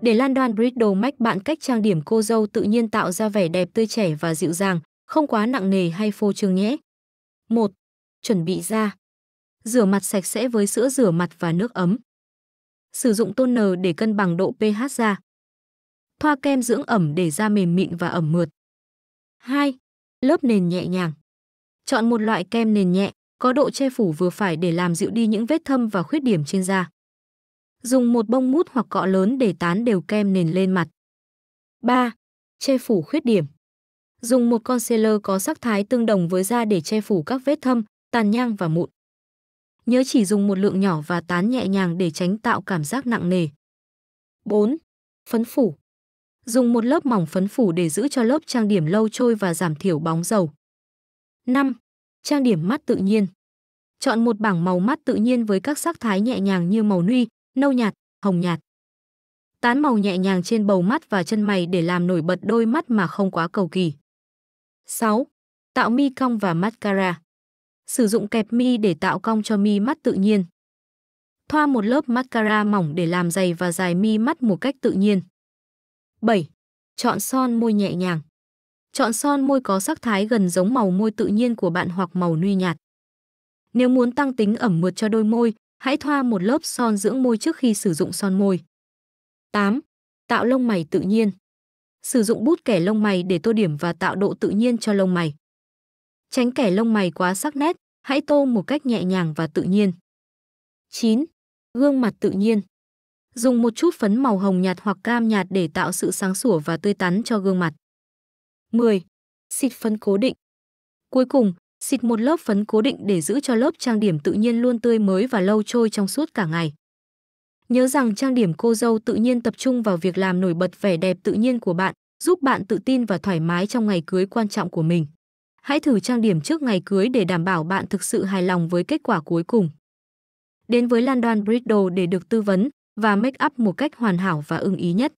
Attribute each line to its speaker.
Speaker 1: Để Lan Đoan Bridal Mac bạn cách trang điểm cô dâu tự nhiên tạo ra vẻ đẹp tươi trẻ và dịu dàng, không quá nặng nề hay phô trương nhé. 1. Chuẩn bị da. Rửa mặt sạch sẽ với sữa rửa mặt và nước ấm. Sử dụng toner để cân bằng độ pH da. Thoa kem dưỡng ẩm để da mềm mịn và ẩm mượt. 2. Lớp nền nhẹ nhàng. Chọn một loại kem nền nhẹ, có độ che phủ vừa phải để làm dịu đi những vết thâm và khuyết điểm trên da. Dùng một bông mút hoặc cọ lớn để tán đều kem nền lên mặt. 3. Che phủ khuyết điểm. Dùng một concealer có sắc thái tương đồng với da để che phủ các vết thâm, tàn nhang và mụn. Nhớ chỉ dùng một lượng nhỏ và tán nhẹ nhàng để tránh tạo cảm giác nặng nề. 4. Phấn phủ. Dùng một lớp mỏng phấn phủ để giữ cho lớp trang điểm lâu trôi và giảm thiểu bóng dầu. 5. Trang điểm mắt tự nhiên Chọn một bảng màu mắt tự nhiên với các sắc thái nhẹ nhàng như màu nude, nâu nhạt, hồng nhạt. Tán màu nhẹ nhàng trên bầu mắt và chân mày để làm nổi bật đôi mắt mà không quá cầu kỳ. 6. Tạo mi cong và mascara. Sử dụng kẹp mi để tạo cong cho mi mắt tự nhiên. Thoa một lớp mascara mỏng để làm dày và dài mi mắt một cách tự nhiên. 7. Chọn son môi nhẹ nhàng. Chọn son môi có sắc thái gần giống màu môi tự nhiên của bạn hoặc màu nude nhạt. Nếu muốn tăng tính ẩm mượt cho đôi môi, hãy thoa một lớp son dưỡng môi trước khi sử dụng son môi. 8. Tạo lông mày tự nhiên. Sử dụng bút kẻ lông mày để tô điểm và tạo độ tự nhiên cho lông mày. Tránh kẻ lông mày quá sắc nét, hãy tô một cách nhẹ nhàng và tự nhiên. 9. Gương mặt tự nhiên. Dùng một chút phấn màu hồng nhạt hoặc cam nhạt để tạo sự sáng sủa và tươi tắn cho gương mặt. 10. Xịt phấn cố định. Cuối cùng, xịt một lớp phấn cố định để giữ cho lớp trang điểm tự nhiên luôn tươi mới và lâu trôi trong suốt cả ngày. Nhớ rằng trang điểm cô dâu tự nhiên tập trung vào việc làm nổi bật vẻ đẹp tự nhiên của bạn, giúp bạn tự tin và thoải mái trong ngày cưới quan trọng của mình. Hãy thử trang điểm trước ngày cưới để đảm bảo bạn thực sự hài lòng với kết quả cuối cùng. Đến với Landon Bridal để được tư vấn và make up một cách hoàn hảo và ưng ý nhất.